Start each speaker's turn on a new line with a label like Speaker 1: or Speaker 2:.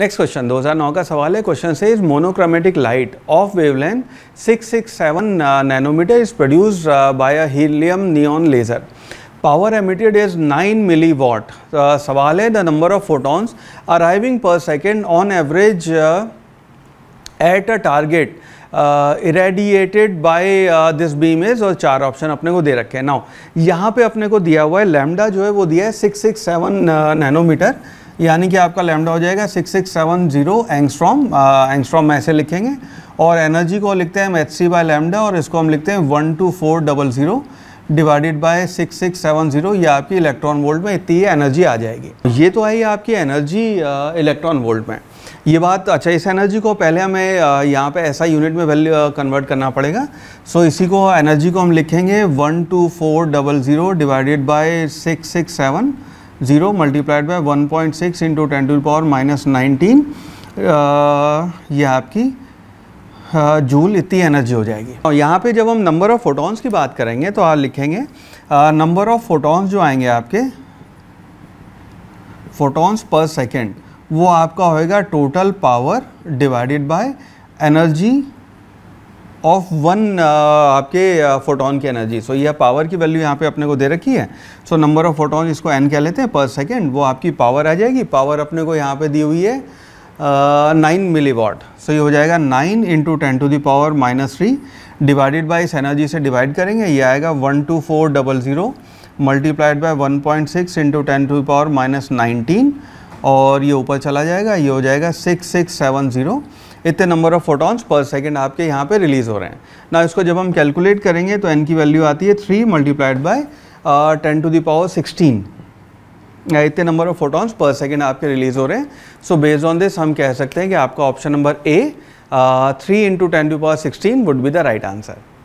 Speaker 1: next question 2009 का सवाल है क्वेश्चन से is monochromatic light of wavelength 667 nanometre is produce by a helium neon laser power emitted is 9 milliwatt सवाल है the number of photons arriving per second on average at a target irradiated by this beam is और चार option अपने को दे रखे हैं now यहाँ पे अपने को दिया हुआ है लैमडा जो है वो दिया है 667 नैनोमीटर uh, यानी कि आपका लैमडा हो जाएगा six six seven zero angstrom angstrom ऐसे लिखेंगे और एनर्जी को लिखते हैं हम एच सी बाई लैमडा और इसको हम लिखते हैं one two four double zero divided by six six seven zero ये आपकी इलेक्ट्रॉन वोल्ट में इतनी एनर्जी आ जाएगी ये तो आई आपकी एनर्जी इलेक्ट्रॉन वोल्ट में ये बात अच्छा इस एनर्जी को पहले हमें यहाँ पे ऐसा यूनिट में वैल्यू कन्वर्ट करना पड़ेगा सो इसी को एनर्जी को हम लिखेंगे one two four double zero divided by six six seven zero multiplied by one point six into ten to power minus nineteen ये आपकी जूल इतनी एनर्जी हो जाएगी और यहाँ पे जब हम नंबर ऑफ़ फोटॉन्स की बात करेंगे तो आप लिखेंगे नंबर ऑफ़ फोटॉन्स जो आएंगे आपके फोटॉन्स पर सेकेंड वो आपका होएगा total power divided by energy of one uh, आपके फोटोन uh, की एनर्जी सो यह पावर की वैल्यू यहाँ पे अपने को दे रखी है सो नंबर ऑफ फोटोन इसको एन कह लेते हैं पर सेकेंड वो आपकी पावर आ जाएगी पावर अपने को यहाँ पे दी हुई है नाइन मिली वॉट सो ये हो जाएगा nine into ten to power minus three divided by इस एनर्जी से डिवाइड करेंगे ये आएगा one two four double zero multiplied by one point six into ten to power minus nineteen और ये ऊपर चला जाएगा ये हो जाएगा सिक्स सिक्स सेवन ज़ीरो इतने number of photons per second आपके यहाँ पे रिलीज़ हो रहे हैं ना इसको जब हम कैलकुलेट करेंगे तो एन की वैल्यू आती है three multiplied by ten to power sixteen इतने number of photons per second आपके रिलीज़ हो रहे हैं सो बेस्ड ऑन दिस हम कह सकते हैं कि आपका option number A three into ten to power sixteen would be the right answer